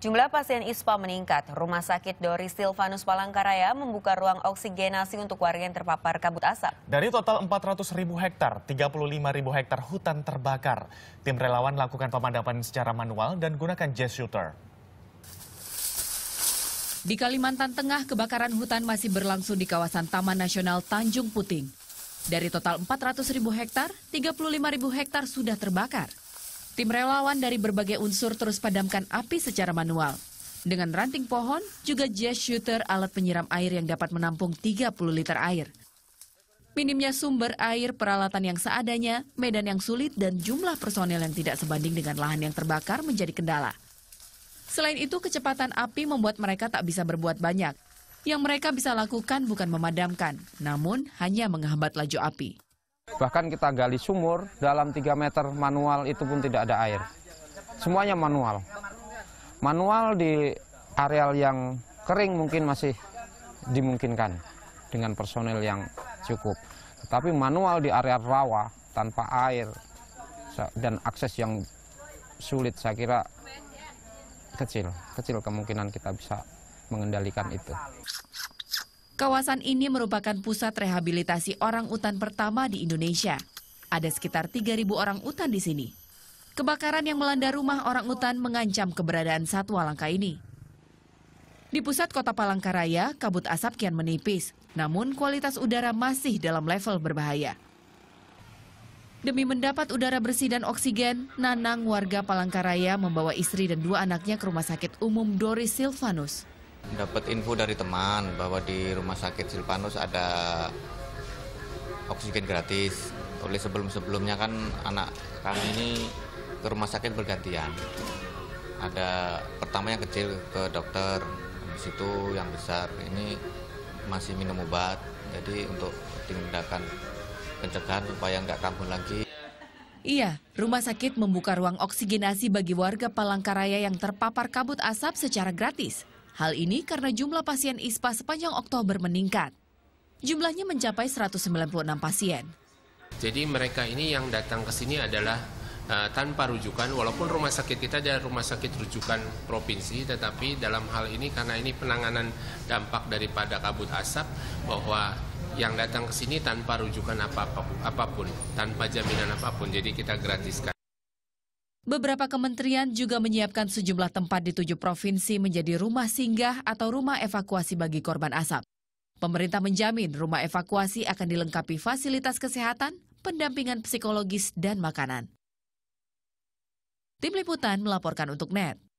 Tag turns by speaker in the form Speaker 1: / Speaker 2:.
Speaker 1: Jumlah pasien ISPA meningkat. Rumah sakit Dori Silvanus Palangkaraya membuka ruang oksigenasi untuk warga yang terpapar kabut asap.
Speaker 2: Dari total 400 ribu hektar, 35 ribu hektar hutan terbakar. Tim relawan lakukan pemadaman secara manual dan gunakan jet shooter.
Speaker 1: Di Kalimantan Tengah, kebakaran hutan masih berlangsung di kawasan Taman Nasional Tanjung Puting. Dari total 400 ribu hektar, 35 ribu hektar sudah terbakar. Tim relawan dari berbagai unsur terus padamkan api secara manual. Dengan ranting pohon, juga jet shooter alat penyiram air yang dapat menampung 30 liter air. Minimnya sumber air, peralatan yang seadanya, medan yang sulit, dan jumlah personel yang tidak sebanding dengan lahan yang terbakar menjadi kendala. Selain itu, kecepatan api membuat mereka tak bisa berbuat banyak. Yang mereka bisa lakukan bukan memadamkan, namun hanya menghambat laju api.
Speaker 3: Bahkan kita gali sumur dalam 3 meter manual itu pun tidak ada air. Semuanya manual. Manual di areal yang kering mungkin masih dimungkinkan dengan personil yang cukup. Tetapi manual di area rawa tanpa air dan akses yang sulit saya kira kecil, kecil kemungkinan kita bisa mengendalikan itu.
Speaker 1: Kawasan ini merupakan pusat rehabilitasi orang utan pertama di Indonesia. Ada sekitar 3.000 orang utan di sini. Kebakaran yang melanda rumah orang utan mengancam keberadaan satwa langka ini. Di pusat kota Palangkaraya, kabut asap kian menipis, namun kualitas udara masih dalam level berbahaya. Demi mendapat udara bersih dan oksigen, Nanang warga Palangkaraya membawa istri dan dua anaknya ke rumah sakit umum Doris Silvanus.
Speaker 2: Dapat info dari teman bahwa di rumah sakit Silvanus ada oksigen gratis. Oleh sebelum-sebelumnya kan anak kami ini ke rumah sakit bergantian. Ada pertama yang kecil ke dokter, di situ, yang besar ini masih minum obat. Jadi untuk tindakan pencegahan supaya nggak kambuh lagi.
Speaker 1: Iya, rumah sakit membuka ruang oksigenasi bagi warga Palangkaraya yang terpapar kabut asap secara gratis. Hal ini karena jumlah pasien ISPA sepanjang Oktober meningkat. Jumlahnya mencapai 196 pasien.
Speaker 4: Jadi mereka ini yang datang ke sini adalah uh, tanpa rujukan, walaupun rumah sakit kita adalah rumah sakit rujukan provinsi, tetapi dalam hal ini karena ini penanganan dampak daripada kabut asap bahwa yang datang ke sini tanpa rujukan apa apapun, tanpa jaminan apapun, jadi kita gratiskan.
Speaker 1: Beberapa kementerian juga menyiapkan sejumlah tempat di tujuh provinsi menjadi rumah singgah atau rumah evakuasi bagi korban asap. Pemerintah menjamin rumah evakuasi akan dilengkapi fasilitas kesehatan, pendampingan psikologis, dan
Speaker 2: makanan. Tim Liputan melaporkan untuk NET.